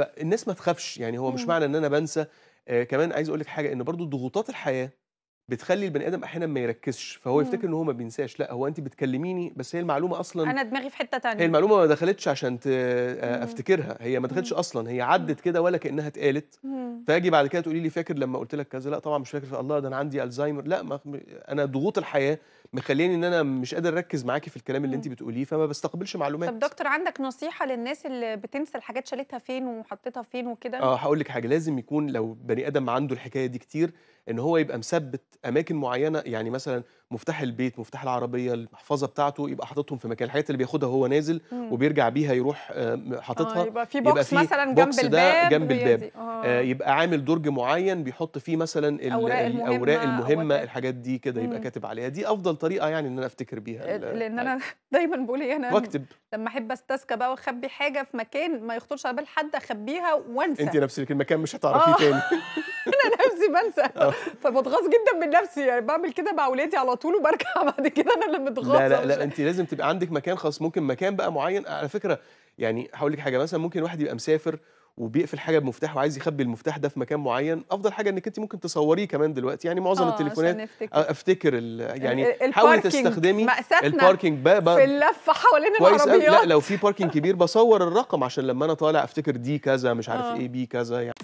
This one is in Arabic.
فالناس ما تخافش يعني هو مش معنى ان انا بنسى آه كمان عايز اقول لك حاجه ان برضو ضغوطات الحياه بتخلي البني ادم احيانا ما يركزش فهو مم. يفتكر ان هو ما بينساش لا هو انت بتكلميني بس هي المعلومه اصلا انا دماغي في حته ثانيه هي المعلومه ما دخلتش عشان آه، افتكرها هي ما دخلتش اصلا هي عدت كده ولا كانها اتقالت فاجي بعد كده تقولي لي فاكر لما قلت لك كذا لا طبعا مش فاكر الله ده انا عندي الزهايمر لا ما انا ضغوط الحياه مخليني ان انا مش قادر اركز معاكي في الكلام اللي انت بتقوليه فما بستقبلش معلومات طب دكتور عندك نصيحه للناس اللي بتنسى الحاجات شالتها فين وحطيتها فين وكده اه هقول لك حاجه لازم يكون لو بني ادم عنده الحكايه دي كتير ان هو يبقى مثبت اماكن معينه يعني مثلا مفتاح البيت مفتاح العربيه المحفظه بتاعته يبقى حاططهم في مكان الحاجات اللي بياخدها وهو نازل مم. وبيرجع بيها يروح آه، حاططها آه يبقى في بوكس يبقى في مثلا جنب الباب جنب الباب آه. آه يبقى يبقى عامل درج معين بيحط فيه مثلا الاوراق المهمه, الأوراق المهمة الحاجات دي كده يبقى كاتب عليها دي افضل طريقه يعني ان انا افتكر بيها آه، لان انا طيب. دايما بقول ايه انا واكتب لما احب استذكى بقى واخبي حاجه في مكان ما يخطرش على بال حد اخبيها وانسى انت نفس المكان مش هتعرفيه آه. تاني انا بنسى آه. فبتغاظ جدا من نفسي يعني بعمل كده مع اولادي على طول وبرجع بعد كده انا اللي متغاظه لا لا لا انت لازم تبقى عندك مكان خاص ممكن مكان بقى معين على فكره يعني هقول لك حاجه مثلا ممكن واحد يبقى مسافر وبيقفل حاجه بمفتاح وعايز يخبي المفتاح ده في مكان معين افضل حاجه انك انت ممكن تصوريه كمان دلوقتي يعني معظم آه التليفونات آه، افتكر, أفتكر يعني حاولي تستخدمي الباركينج بقى في اللفه حوالين العربيات لا لو في باركينج كبير بصور الرقم عشان لما انا طالع افتكر دي كذا مش عارف آه. ايه بي كذا يعني